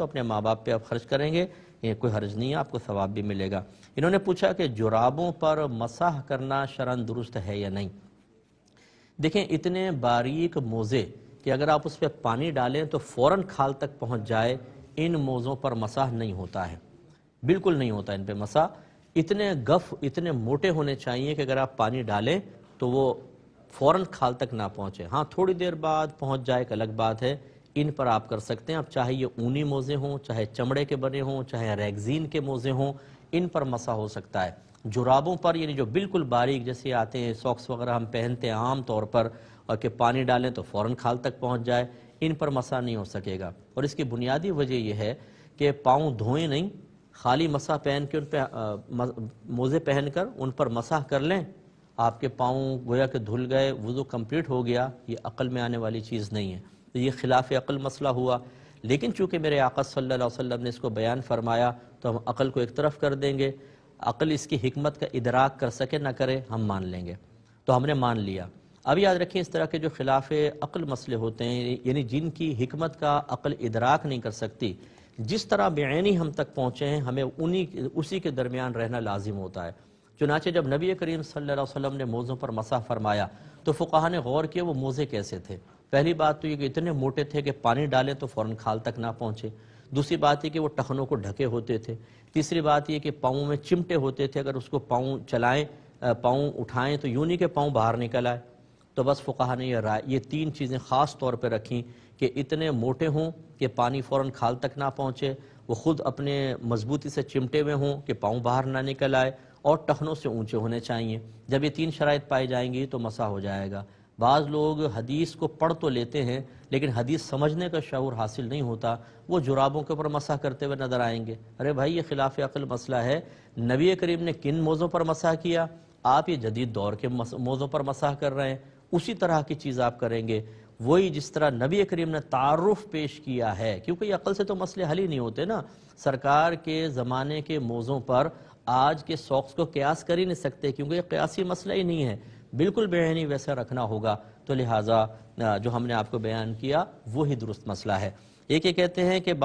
तो अपने माँ बाप पे आप खर्च करेंगे ये कोई हर्ज नहीं है आपको सवाब भी मिलेगा इन्होंने पूछा कि जुराबों पर मसाह करना शरण दुरुस्त है या नहीं देखें इतने बारीक मोज़े कि अगर आप उस पर पानी डालें तो फ़ौर खाल तक पहुँच जाए इन मोज़ों पर मसाह नहीं होता है बिल्कुल नहीं होता इन पर मसाह इतने गफ इतने मोटे होने चाहिए कि अगर आप पानी डालें तो वो फ़ौर खाल तक ना पहुँचे हाँ थोड़ी देर बाद पहुँच जाए एक अलग बात है इन पर आप कर सकते हैं आप चाहे ये ऊनी मोज़े हों चाहे चमड़े के बने हों चाहे रैगजीन के मोज़े हों इन पर मसा हो सकता है जुराबों पर यानी जो बिल्कुल बारीक जैसे आते हैं सॉक्स वगैरह हम पहनते हैं आम तौर पर और कि पानी डालें तो फ़ौर खाल तक पहुँच जाए इन पर मसा नहीं हो सकेगा और इसकी बुनियादी वजह यह है कि पाँव धोएं नहीं खाली मसा पहन के उन पर मोज़े पहन कर उन पर मसाह कर लें आपके पाँव गोया के धुल गए वज़ू कम्प्लीट हो गया ये अकल में आने वाली चीज़ नहीं है तो ये खिलाफ अक़ल मसला हुआ लेकिन चूँकि मेरे आका सल्ला वसम ने इसको बयान फरमाया तो हम अक़ल को एक तरफ कर देंगे अक़ल इसकी हमत का इदराक कर सके ना करे हम मान लेंगे तो हमने मान लिया अब याद रखें इस तरह के जो खिलाफ अक़ल मसले होते हैं यानी जिनकी हमत का अक़ल इदराक नहीं कर सकती जिस तरह बेनी हम तक पहुँचे हैं हमें उन्हीं उसी के दरमियान रहना लाजिम होता है चुनाचे जब नबी करीम सल्ला वसम ने मोज़ों पर मसा फरमाया तो फ़ुकाहा ने गौर किया वो मोज़े कैसे थे पहली बात तो ये कि इतने मोटे थे कि पानी डालें तो फ़ौरन खाल तक ना पहुँचे दूसरी बात यह कि वो टखनों को ढके होते थे तीसरी बात यह कि पाँव में चिमटे होते थे अगर उसको पाँव चलाएं पाँव उठाएं तो यूं नहीं के पाँव बाहर निकल आए तो बस फ़ुकाहा ने यह राय ये तीन चीज़ें ख़ास तौर पर रखी कि इतने मोटे हों कि पानी फ़ौर खाल तक ना पहुँचे वो ख़ुद अपने मजबूती से चिमटे हुए हों कि पाँव बाहर ना निकल आए और टखनों से ऊँचे होने चाहिए जब ये तीन शराइ पाई जाएंगी तो मसा हो जाएगा बाज़ लोग हदीस को पढ़ तो लेते हैं लेकिन हदीस समझने का शूर हासिल नहीं होता वो जुराबों के ऊपर मसा करते हुए नज़र आएंगे अरे भाई ये खिलाफ अकल मसला है नबी करीम ने किन मौज़ों पर मसा किया आप ये जदीद दौर के मौज़ों पर मसा कर रहे हैं उसी तरह की चीज़ आप करेंगे वही जिस तरह नबी करीम ने तारफ़ पेश किया है क्योंकि अकल से तो मसले हल ही नहीं होते ना सरकार के ज़माने के मौज़ों पर आज के शौक़ को क्यास कर ही नहीं सकते क्योंकि क्यासी मसला ही नहीं है बिल्कुल बेहनी वैसा रखना होगा तो लिहाजा जो हमने आपको बयान किया वही दुरुस्त मसला है एक ये कहते हैं कि